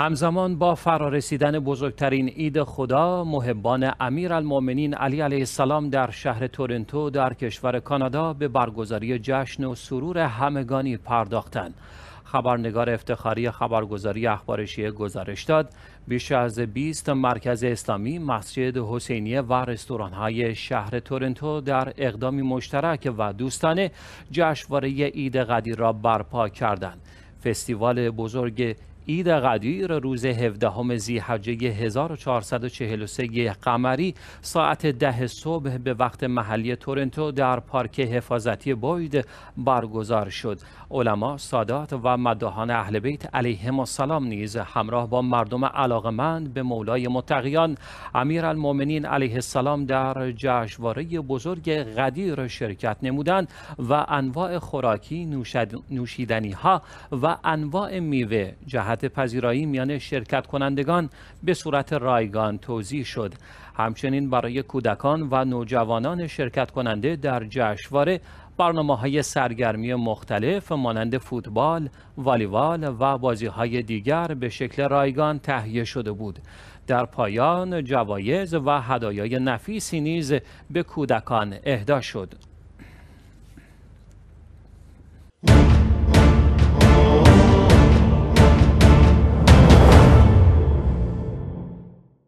همزمان با فرارسیدن بزرگترین عید خدا محبان امیر المومنین علی علیه السلام در شهر تورنتو در کشور کانادا به برگزاری جشن و سرور همگانی پرداختند. خبرنگار افتخاری خبرگزاری اخبارشی گزارش داد بیش از 20 مرکز اسلامی، مسجد حسینیه و رستوران های شهر تورنتو در اقدامی مشترک و دوستانه جشنواره عید قدیر را برپا کردند. فستیوال بزرگ عید قدیر روز 17 زیحجه 1443 قمری ساعت ده صبح به وقت محلی تورنتو در پارک حفاظتی باید برگزار شد علما، سادات و مدهان اهل بیت علیهم سلام نیز همراه با مردم علاقمند به مولای متقیان امیرالمؤمنین علیه السلام در جشواره بزرگ قدیر شرکت نمودند و انواع خوراکی نوشیدنی ها و انواع میوه جهت جهت پذیرایی میان شرکت کنندگان به صورت رایگان توضیح شد همچنین برای کودکان و نوجوانان شرکت کننده در جشنواره برنامه های سرگرمی مختلف مانند فوتبال، والیبال و بازی های دیگر به شکل رایگان تهیه شده بود. در پایان جوایز و هدایای نفیسی نیز به کودکان اهدا شد.